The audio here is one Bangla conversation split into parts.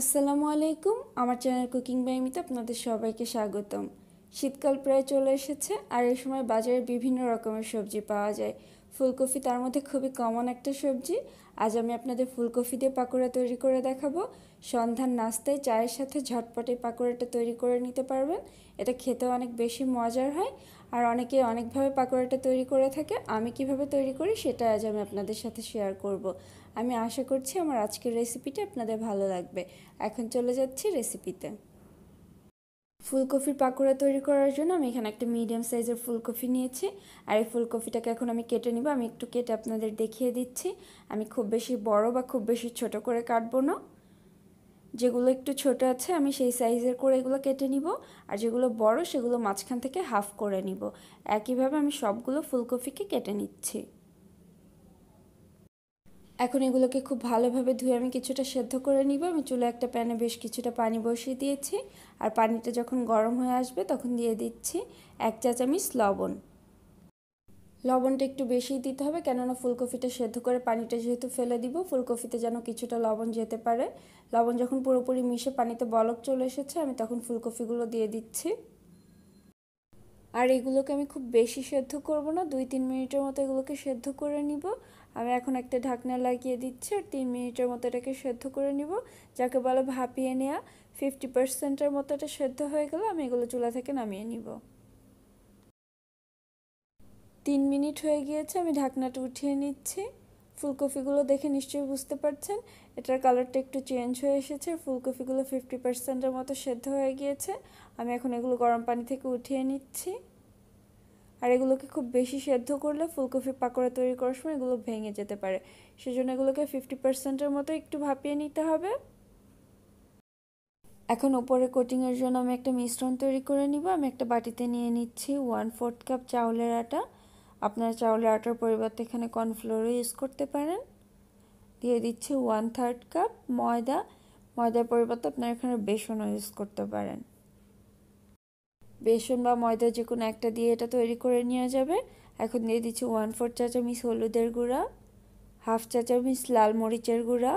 আসসালামু আলাইকুম আমার চ্যানেল কুকিং বাই আপনাদের সবাইকে স্বাগতম শীতকাল প্রায় চলে এসেছে আর এই সময় বাজারে বিভিন্ন রকমের সবজি পাওয়া যায় ফুলকপি তার মধ্যে খুবই কমন একটা সবজি আজ আমি আপনাদের ফুলকপি দিয়ে পাকোড়া তৈরি করে দেখাবো সন্ধ্যার নাস্তায় চায়ের সাথে ঝটপটে পাকোড়াটা তৈরি করে নিতে পারবেন এটা খেতে অনেক বেশি মজার হয় আর অনেকে অনেকভাবে পাকোড়াটা তৈরি করে থাকে আমি কিভাবে তৈরি করি সেটা আজ আমি আপনাদের সাথে শেয়ার করব। আমি আশা করছি আমার আজকের রেসিপিটা আপনাদের ভালো লাগবে এখন চলে যাচ্ছি রেসিপিতে ফুলকপির পাকোড়া তৈরি করার জন্য আমি এখানে একটা মিডিয়াম সাইজের ফুলকপি নিয়েছি আর এই ফুলকপিটাকে এখন আমি কেটে নিব আমি একটু কেটে আপনাদের দেখিয়ে দিচ্ছি আমি খুব বেশি বড় বা খুব বেশি ছোট করে কাটবো না যেগুলো একটু ছোট আছে আমি সেই সাইজের করে এগুলো কেটে নিব আর যেগুলো বড় সেগুলো মাঝখান থেকে হাফ করে নিব একইভাবে আমি সবগুলো ফুলকপিকে কেটে নিচ্ছি এখন এগুলোকে খুব ভালোভাবে ধুয়ে আমি কিছুটা সেদ্ধ করে নিব আমি চুলে একটা প্যানে বেশ কিছুটা পানি বসিয়ে দিয়েছি আর পানিটা যখন গরম হয়ে আসবে তখন দিয়ে দিচ্ছি এক চা চামচ লবণ লবণটা একটু বেশি দিতে হবে কেননা ফুলকপিটা সেদ্ধ করে পানিটা যেহেতু ফেলে দিব ফুলকপিতে যেন কিছুটা লবণ যেতে পারে লবণ যখন পুরোপুরি মিশে পানিতে বলক চলে এসেছে আমি তখন ফুলকপিগুলো দিয়ে দিচ্ছি আর এগুলোকে আমি খুব বেশি সেদ্ধ করব না দুই তিন মিনিটের মতো এগুলোকে সেদ্ধ করে নিব আমি এখন একটা ঢাকনা লাগিয়ে দিচ্ছি আর তিন মিনিটের মতো এটাকে সেদ্ধ করে নিব যাকে বলে ভাপিয়ে নেওয়া ফিফটি পার্সেন্টের মতো এটা সেদ্ধ হয়ে গেলে আমি এগুলো চুলা থেকে নামিয়ে নিব তিন মিনিট হয়ে গিয়েছে আমি ঢাকনাটা উঠিয়ে নিচ্ছি ফুলকপিগুলো দেখে নিশ্চয়ই বুঝতে পারছেন এটার কালারটা একটু চেঞ্জ হয়ে এসেছে ফুলকপিগুলো ফিফটি পার্সেন্টের মতো সেদ্ধ হয়ে গিয়েছে আমি এখন এগুলো গরম পানি থেকে উঠিয়ে নিচ্ছি আর এগুলোকে খুব বেশি সেদ্ধ করলে ফুলকপি পাকোড়া তৈরি করার সময় এগুলো ভেঙে যেতে পারে সেজন্য এগুলোকে ফিফটি পার্সেন্টের মতো একটু ভাপিয়ে নিতে হবে এখন ওপরে কোটিংয়ের জন্য আমি একটা মিশ্রণ তৈরি করে নিব আমি একটা বাটিতে নিয়ে নিচ্ছি ওয়ান ফোর্থ কাপ চাউলের আটা আপনারা চাউলের আটার পরিবর্তে এখানে কর্নফ্লোরও ইউজ করতে পারেন দিয়ে দিচ্ছি ওয়ান থার্ড কাপ ময়দা ময়দার পরিবর্তে আপনারা এখানে বেসনও ইউজ করতে পারেন বেসন বা ময়দা যে কোনো একটা দিয়ে এটা তৈরি করে নেওয়া যাবে এখন দিয়ে দিচ্ছি ওয়ান ফোর চা চামিচ হলুদের গুঁড়া হাফ চা চামিচ লাল মরিচের গুঁড়া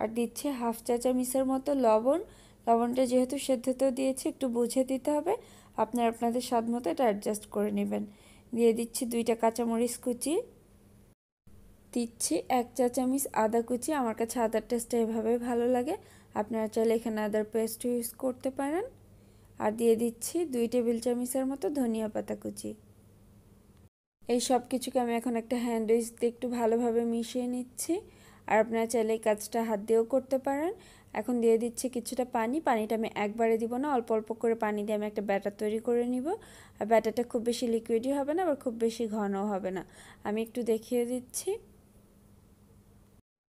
আর দিচ্ছে হাফ চা চামিচের মতো লবণ লবণটা যেহেতু সেদ্ধতেও দিয়েছি একটু বুঝে দিতে হবে আপনার আপনাদের স্বাদ মতো এটা অ্যাডজাস্ট করে নেবেন দিয়ে দিচ্ছি দুইটা কাঁচামরিচ কুচি দিচ্ছি এক চা চামিচ আদা কুচি আমার কাছে আদার টেস্টটা এভাবে ভালো লাগে আপনারা চাইলে এখানে আদার পেস্ট ইউজ করতে পারেন আর দিয়ে দিচ্ছি দুই টেবিল চামচের মতো ধনিয়া পাতা কুচি এই সব কিছুকে আমি এখন একটা হ্যান্ড দিয়ে একটু ভালোভাবে মিশিয়ে নিচ্ছি আর আপনারা চাইলে এই কাজটা হাত দিয়েও করতে পারেন এখন দিয়ে দিচ্ছি কিছুটা পানি পানিটা আমি একবারে দিব না অল্প অল্প করে পানি দিয়ে আমি একটা ব্যাটার তৈরি করে নিব আর ব্যাটারটা খুব বেশি লিকুইডই হবে না আবার খুব বেশি ঘনও হবে না আমি একটু দেখিয়ে দিচ্ছি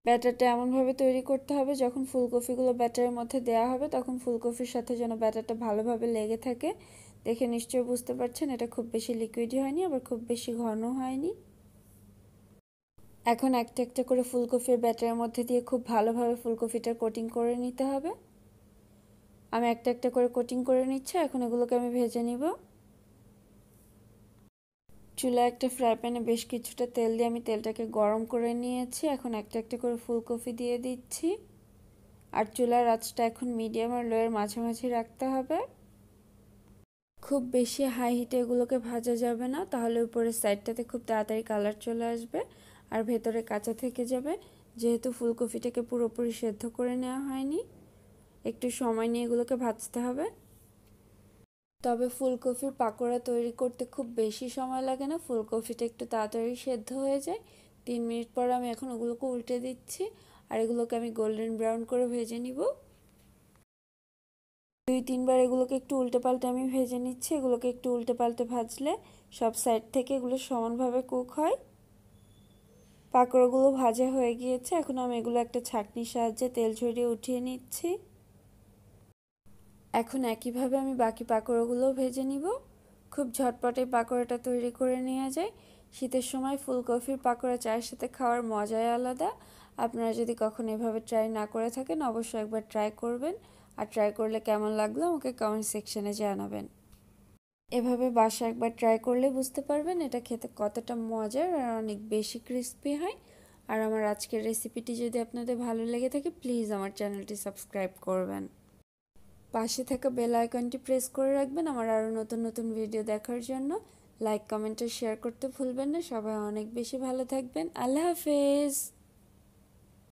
ব্যাটারটা এমনভাবে তৈরি করতে হবে যখন ফুলকপিগুলো ব্যাটারের মধ্যে দেওয়া হবে তখন ফুলকপির সাথে যেন ব্যাটারটা ভালোভাবে লেগে থাকে দেখে নিশ্চয়ই বুঝতে পারছেন এটা খুব বেশি লিকুইডই হয়নি আবার খুব বেশি ঘন হয়নি এখন একটা একটা করে ফুলকপির ব্যাটারের মধ্যে দিয়ে খুব ভালোভাবে ফুলকপিটা কোটিং করে নিতে হবে আমি একটা একটা করে কোটিং করে নিচ্ছি এখন এগুলোকে আমি ভেজে নিব চুলা একটা ফ্রাই প্যানে বেশ কিছুটা তেল দিয়ে আমি তেলটাকে গরম করে নিয়েছি এখন একটা একটা করে ফুলকপি দিয়ে দিচ্ছি আর চুলার আঁচটা এখন মিডিয়াম আর লোয়ের মাঝামাঝি রাখতে হবে খুব বেশি হাই হিটে এগুলোকে ভাজা যাবে না তাহলে উপরের সাইডটাতে খুব তাড়াতাড়ি কালার চলে আসবে আর ভেতরে কাঁচা থেকে যাবে যেহেতু ফুলকপিটাকে পুরোপুরি সেদ্ধ করে নেওয়া হয়নি একটু সময় নিয়ে এগুলোকে ভাজতে হবে তবে ফুলকপির পাকোড়া তৈরি করতে খুব বেশি সময় লাগে না ফুলকপিটা একটু তাড়াতাড়ি সেদ্ধ হয়ে যায় তিন মিনিট পর আমি এখন ওগুলোকে উল্টে দিচ্ছি আর এগুলোকে আমি গোল্ডেন ব্রাউন করে ভেজে নিব দুই তিনবার এগুলোকে একটু উল্টে পাল্টে আমি ভেজে নিচ্ছি এগুলোকে একটু উল্টে পাল্টে ভাজলে সব সাইড থেকে এগুলো সমানভাবে কুক হয় পাকোড়াগুলো ভাজা হয়ে গিয়েছে এখন আমি এগুলো একটা ছাঁকনির সাহায্যে তেল ছড়িয়ে উঠিয়ে নিচ্ছি এখন একইভাবে আমি বাকি পাকোড়াগুলোও ভেজে নিব খুব ঝটপটে পাকোড়াটা তৈরি করে নেওয়া যায় শীতের সময় ফুলকপির পাকোড়া চায়ের সাথে খাওয়ার মজাই আলাদা আপনারা যদি কখনো এভাবে ট্রাই না করে থাকেন অবশ্যই একবার ট্রাই করবেন আর ট্রাই করলে কেমন লাগলো আমাকে কমেন্ট সেকশানে জানাবেন এভাবে বাসা একবার ট্রাই করলে বুঝতে পারবেন এটা খেতে কতটা মজার আর অনেক বেশি ক্রিস্পি হয় আর আমার আজকের রেসিপিটি যদি আপনাদের ভালো লেগে থাকে প্লিজ আমার চ্যানেলটি সাবস্ক্রাইব করবেন পাশে থাকা বেল আইকনটি প্রেস করে রাখবেন আমার আরও নতুন নতুন ভিডিও দেখার জন্য লাইক কমেন্ট আর শেয়ার করতে ভুলবেন না সবাই অনেক বেশি ভালো থাকবেন আল্লাহ হাফেজ